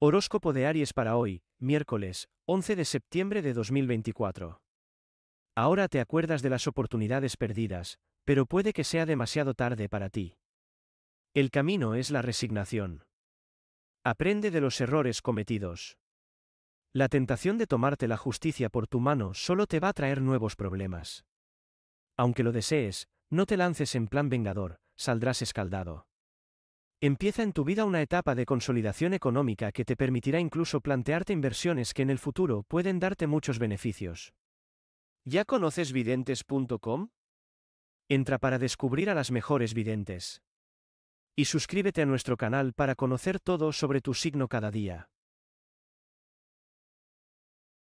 Horóscopo de Aries para hoy, miércoles, 11 de septiembre de 2024. Ahora te acuerdas de las oportunidades perdidas, pero puede que sea demasiado tarde para ti. El camino es la resignación. Aprende de los errores cometidos. La tentación de tomarte la justicia por tu mano solo te va a traer nuevos problemas. Aunque lo desees, no te lances en plan vengador, saldrás escaldado. Empieza en tu vida una etapa de consolidación económica que te permitirá incluso plantearte inversiones que en el futuro pueden darte muchos beneficios. ¿Ya conoces videntes.com? Entra para descubrir a las mejores videntes. Y suscríbete a nuestro canal para conocer todo sobre tu signo cada día.